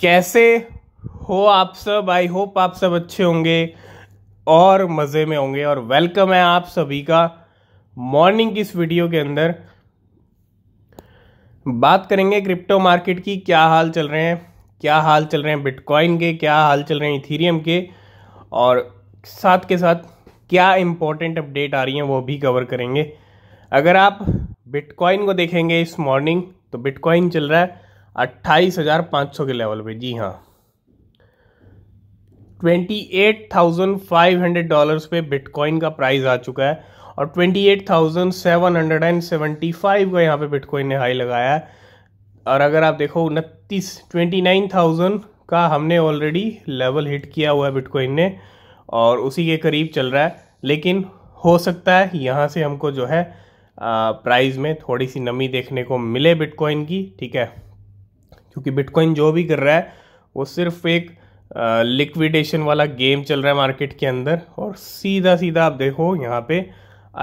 कैसे हो आप सब आई होप आप सब अच्छे होंगे और मज़े में होंगे और वेलकम है आप सभी का मॉर्निंग की इस वीडियो के अंदर बात करेंगे क्रिप्टो मार्केट की क्या हाल चल रहे हैं क्या हाल चल रहे हैं बिटकॉइन के क्या हाल चल रहे हैं इथीरियम के और साथ के साथ क्या इम्पोर्टेंट अपडेट आ रही हैं वो भी कवर करेंगे अगर आप बिटकॉइन को देखेंगे इस मॉर्निंग तो बिटकॉइन चल रहा है अट्ठाईस हज़ार पाँच सौ के लेवल पे जी हाँ twenty eight thousand five hundred dollars पे बिटकॉइन का प्राइस आ चुका है और twenty eight thousand seven hundred and seventy five का यहाँ पे बिटकॉइन ने हाई लगाया है और अगर आप देखो उनतीस ट्वेंटी नाइन थाउजेंड का हमने ऑलरेडी लेवल हिट किया हुआ है बिटकॉइन ने और उसी के करीब चल रहा है लेकिन हो सकता है यहाँ से हमको जो है प्राइस में थोड़ी सी नमी देखने को मिले बिटकॉइन की ठीक है क्योंकि बिटकॉइन जो भी कर रहा है वो सिर्फ एक लिक्विडेशन वाला गेम चल रहा है मार्केट के अंदर और सीधा सीधा आप देखो यहाँ पे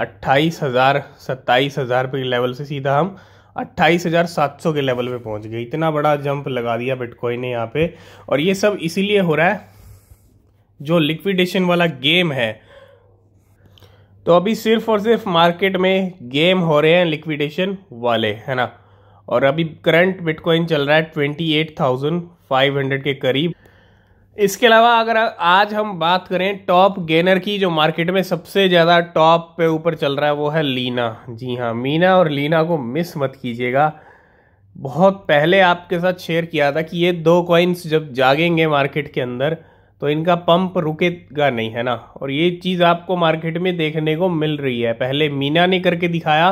अट्ठाईस हज़ार सत्ताईस हज़ार पे लेवल से सीधा हम अट्ठाईस हज़ार सात सौ के लेवल पे पहुँच गए इतना बड़ा जंप लगा दिया बिटकॉइन ने यहाँ पे और ये सब इसीलिए हो रहा है जो लिक्विडेशन वाला गेम है तो अभी सिर्फ और सिर्फ मार्केट में गेम हो रहे हैं लिक्विडेशन वाले है ना और अभी करंट बिटकॉइन चल रहा है twenty eight thousand five hundred के करीब इसके अलावा अगर आज हम बात करें टॉप गेनर की जो मार्केट में सबसे ज़्यादा टॉप पे ऊपर चल रहा है वो है लीना जी हाँ मीना और लीना को मिस मत कीजिएगा बहुत पहले आपके साथ शेयर किया था कि ये दो कॉइन्स जब जागेंगे मार्केट के अंदर तो इनका पंप रुकेगा नहीं है ना और ये चीज़ आपको मार्केट में देखने को मिल रही है पहले मीना ने करके दिखाया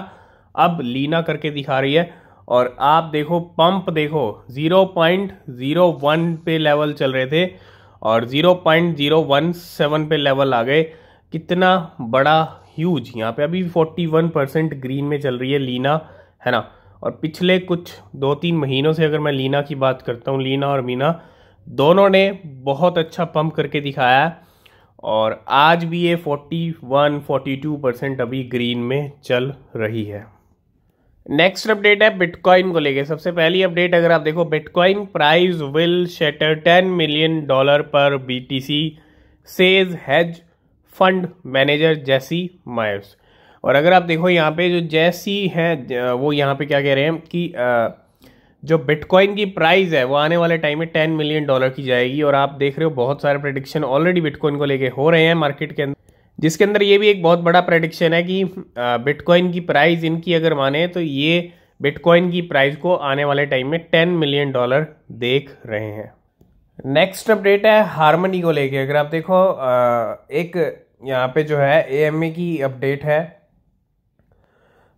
अब लीना करके दिखा रही है और आप देखो पंप देखो 0.01 पे लेवल चल रहे थे और 0.017 पे लेवल आ गए कितना बड़ा ह्यूज यहाँ पे अभी 41 परसेंट ग्रीन में चल रही है लीना है ना और पिछले कुछ दो तीन महीनों से अगर मैं लीना की बात करता हूँ लीना और मीना दोनों ने बहुत अच्छा पंप करके दिखाया है और आज भी ये 41 42 परसेंट अभी ग्रीन में चल रही है नेक्स्ट अपडेट है बिटकॉइन को लेके सबसे पहली अपडेट अगर आप देखो bitcoin price will shatter ten million dollar पर BTC says has fund manager जैसी मायर्स और अगर आप देखो यहाँ पे जो जैसी हैं वो यहाँ पे क्या कह रहे हैं कि जो बिटकॉइन की प्राइस है वो आने वाले टाइम में टेन मिलियन डॉलर की जाएगी और आप देख रहे हो बहुत सारे प्रडिक्शन ऑलरेडी बिटकॉइन को लेके हो रहे हैं मार्केट के अंदर जिसके अंदर ये भी एक बहुत बड़ा प्रडिक्शन है कि बिटकॉइन की प्राइस इनकी अगर माने तो ये बिटकॉइन की प्राइस को आने वाले टाइम में टेन मिलियन डॉलर देख रहे हैं नेक्स्ट अपडेट है हारमनी को लेके अगर आप देखो एक यहाँ पे जो है ए की अपडेट है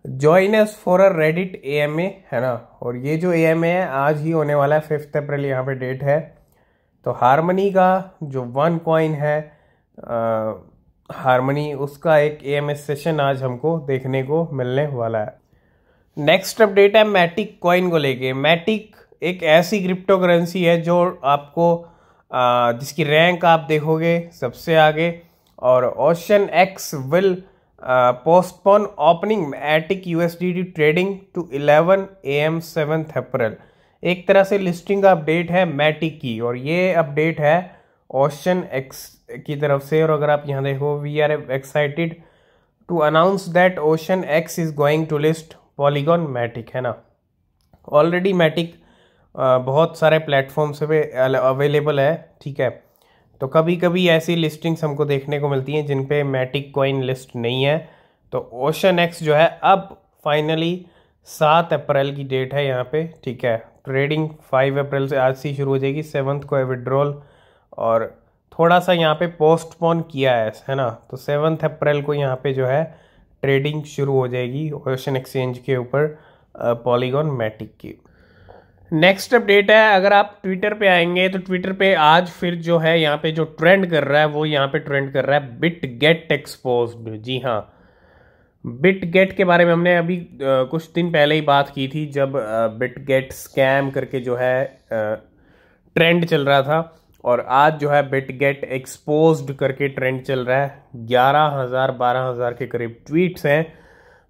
join S for a Reddit ए है ना और ये जो ए है आज ही होने वाला है फिफ्थ अप्रैल यहाँ पे डेट है तो हारमनी का जो वन कॉइन है हारमोनी उसका एक ए सेशन आज हमको देखने को मिलने वाला है नेक्स्ट अपडेट है मैटिक कॉइन को लेके मैटिक एक ऐसी क्रिप्टो करेंसी है जो आपको आ, जिसकी रैंक आप देखोगे सबसे आगे और Ocean X will postpone opening Matic U S D D trading to eleven A M seventh April एक तरह से लिस्टिंग का अपडेट है मैटिक की और ये अपडेट है ओशन एक्स की तरफ से और अगर आप यहाँ देखो we are excited to announce that Ocean X is going to list Polygon Matic है ना ऑलरेडी मैटिक बहुत सारे प्लेटफॉर्म्स पे अवेलेबल है ठीक है तो कभी कभी ऐसी लिस्टिंग्स हमको देखने को मिलती हैं जिन पे मैटिक कॉइन लिस्ट नहीं है तो ओशन एक्स जो है अब फाइनली सात अप्रैल की डेट है यहाँ पे ठीक है ट्रेडिंग फाइव अप्रैल से आज से शुरू हो जाएगी सेवन्थ को है विड्रॉल और थोड़ा सा यहाँ पे पोस्टपोन किया है है ना तो सेवन्थ अप्रैल को यहाँ पे जो है ट्रेडिंग शुरू हो जाएगी ओशन एक्सचेंज के ऊपर पॉलीगॉन मैटिक की नेक्स्ट अपडेट है अगर आप ट्विटर पे आएंगे तो ट्विटर पे आज फिर जो है यहाँ पे जो ट्रेंड कर रहा है वो यहाँ पे ट्रेंड कर रहा है बिट गेट एक्सपोज जी हाँ बिट गेट के बारे में हमने अभी कुछ दिन पहले ही बात की थी जब बिट गेट स्कैम करके जो है ट्रेंड चल रहा था और आज जो है बिट गेट एक्सपोज करके ट्रेंड चल रहा है ग्यारह हज़ार बारह हज़ार के करीब ट्वीट्स हैं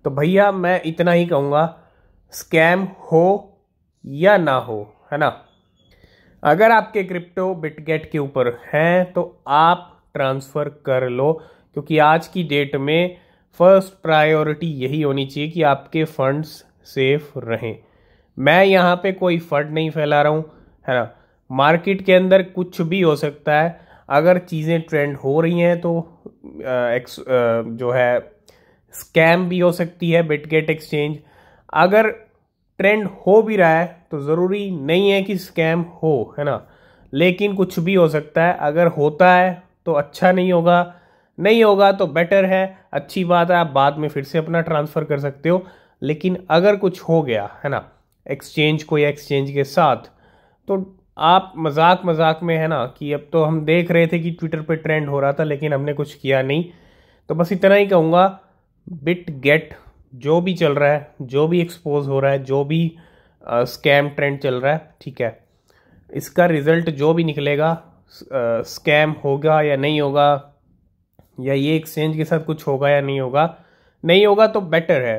तो भैया मैं इतना ही कहूँगा स्कैम हो या ना हो है ना अगर आपके क्रिप्टो बिटगेट के ऊपर हैं तो आप ट्रांसफ़र कर लो क्योंकि आज की डेट में फर्स्ट प्रायोरिटी यही होनी चाहिए कि आपके फंड्स सेफ रहें मैं यहाँ पे कोई फंड नहीं फैला रहा हूँ है ना मार्केट के अंदर कुछ भी हो सकता है अगर चीज़ें ट्रेंड हो रही हैं तो एक्स जो है स्कैम भी हो सकती है बिटगेट एक्सचेंज अगर ट्रेंड हो भी रहा है तो ज़रूरी नहीं है कि स्कैम हो है ना लेकिन कुछ भी हो सकता है अगर होता है तो अच्छा नहीं होगा नहीं होगा तो बेटर है अच्छी बात है आप बाद में फिर से अपना ट्रांसफ़र कर सकते हो लेकिन अगर कुछ हो गया है ना एक्सचेंज को या एक्सचेंज के साथ तो आप मजाक मजाक में है ना कि अब तो हम देख रहे थे कि ट्विटर पे ट्रेंड हो रहा था लेकिन हमने कुछ किया नहीं तो बस इतना ही कहूँगा बिट गेट जो भी चल रहा है जो भी एक्सपोज हो रहा है जो भी स्कैम ट्रेंड चल रहा है ठीक है इसका रिज़ल्ट जो भी निकलेगा स्कैम होगा या नहीं होगा या ये एक्सचेंज के साथ कुछ होगा या नहीं होगा नहीं होगा तो बेटर है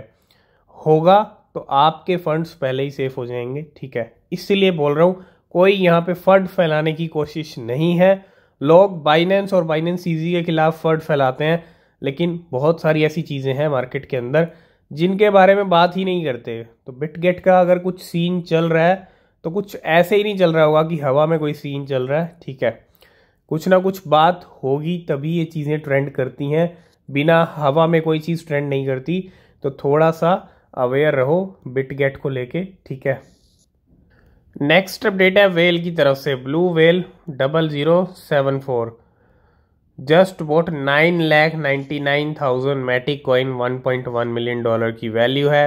होगा तो आपके फंड्स पहले ही सेफ हो जाएंगे ठीक है इसीलिए बोल रहा हूँ कोई यहाँ पे फंड फैलाने की कोशिश नहीं है लोग बाइनेंस और बाइनेंस सीजी के खिलाफ फंड फैलाते हैं लेकिन बहुत सारी ऐसी चीज़ें हैं मार्केट के अंदर जिनके बारे में बात ही नहीं करते तो बिटगेट का अगर कुछ सीन चल रहा है तो कुछ ऐसे ही नहीं चल रहा होगा कि हवा में कोई सीन चल रहा है ठीक है कुछ ना कुछ बात होगी तभी ये चीज़ें ट्रेंड करती हैं बिना हवा में कोई चीज़ ट्रेंड नहीं करती तो थोड़ा सा अवेयर रहो बिटगेट को लेके ठीक है नेक्स्ट अपडेट है वेल की तरफ से blue whale double zero seven four just bought nine lakh ninety nine thousand Matic coin one point one million dollar की वैल्यू है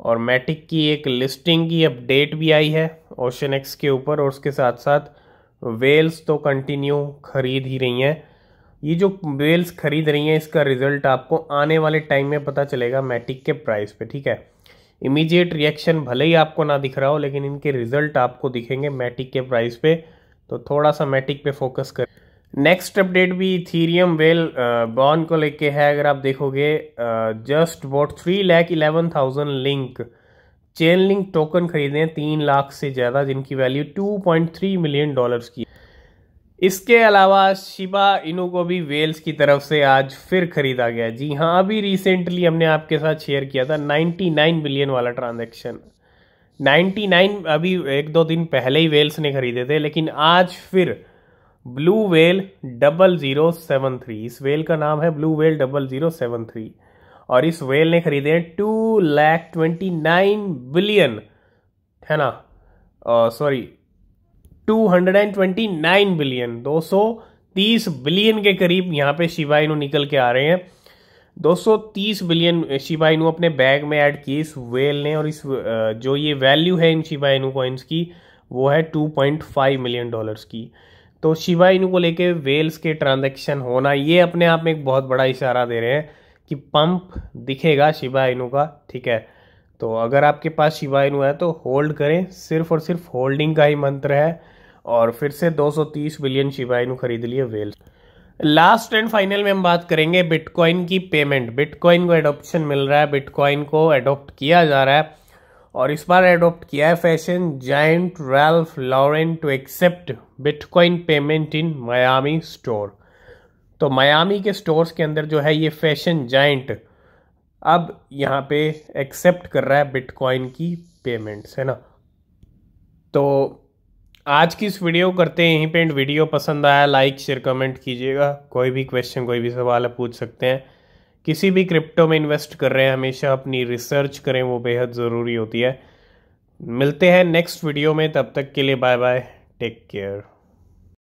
और मैटिक की एक लिस्टिंग की अपडेट भी आई है ओशन एक्स के ऊपर और उसके साथ साथ वेल्स तो कंटिन्यू खरीद ही रही हैं ये जो वेल्स खरीद रही हैं इसका रिज़ल्ट आपको आने वाले टाइम में पता चलेगा मैटिक के प्राइस पे ठीक है इमीडिएट रिएक्शन भले ही आपको ना दिख रहा हो लेकिन इनके रिजल्ट आपको दिखेंगे मैटिक के प्राइस पे तो थोड़ा सा मैटिक पे फोकस कर नेक्स्ट अपडेट भी थीरियम वेल बॉन को लेके है अगर आप देखोगे just bought three lakh eleven thousand link chain link token खरीदे हैं तीन लाख से ज़्यादा जिनकी value two point three million dollars की इसके अलावा शिबा इनू को भी वेल्स की तरफ से आज फिर खरीदा गया जी हाँ अभी रिसेंटली हमने आपके साथ शेयर किया था 99 मिलियन वाला ट्रांजैक्शन 99 अभी एक दो दिन पहले ही वेल्स ने खरीदे थे लेकिन आज फिर blue whale double zero seven three इस वेल का नाम है blue whale double zero seven three और इस वेल ने खरीदे हैं two lakh twenty nine billion है ना सॉरी 229 बिलियन 230 बिलियन के करीब यहाँ पे शिबा निकल के आ रहे हैं 230 बिलियन शिबा अपने बैग में ऐड किए इस वेल ने और इस जो ये वैल्यू है इन शिबा इनु कॉइन्स की वो है 2.5 मिलियन डॉलर्स की तो शिबा को लेके वेल्स के ट्रांजेक्शन होना ये अपने आप में एक बहुत बड़ा इशारा दे रहे हैं कि पंप दिखेगा शिवाइनू का ठीक है तो अगर आपके पास शिवा है तो होल्ड करें सिर्फ और सिर्फ होल्डिंग का ही मंत्र है और फिर से 230 बिलियन शिवा खरीद लिए वेल लास्ट एंड फाइनल में हम बात करेंगे बिटकॉइन की पेमेंट बिटकॉइन को एडोप्शन मिल रहा है बिटकॉइन को एडोप्ट किया जा रहा है और इस बार एडोप्ट किया है fashion giant Ralph Lauren to accept bitcoin payment in Miami store तो मयामी के स्टोर्स के अंदर जो है ये फैशन जाइंट अब यहाँ पे एक्सेप्ट कर रहा है बिटकॉइन की पेमेंट्स है ना तो आज की इस वीडियो करते हैं यहीं पे एंड वीडियो पसंद आया लाइक शेयर कमेंट कीजिएगा कोई भी क्वेश्चन कोई भी सवाल है पूछ सकते हैं किसी भी क्रिप्टो में इन्वेस्ट कर रहे हैं हमेशा अपनी रिसर्च करें वो बेहद ज़रूरी होती है मिलते हैं नेक्स्ट वीडियो में तब तक के लिए बाय बाय टेक केयर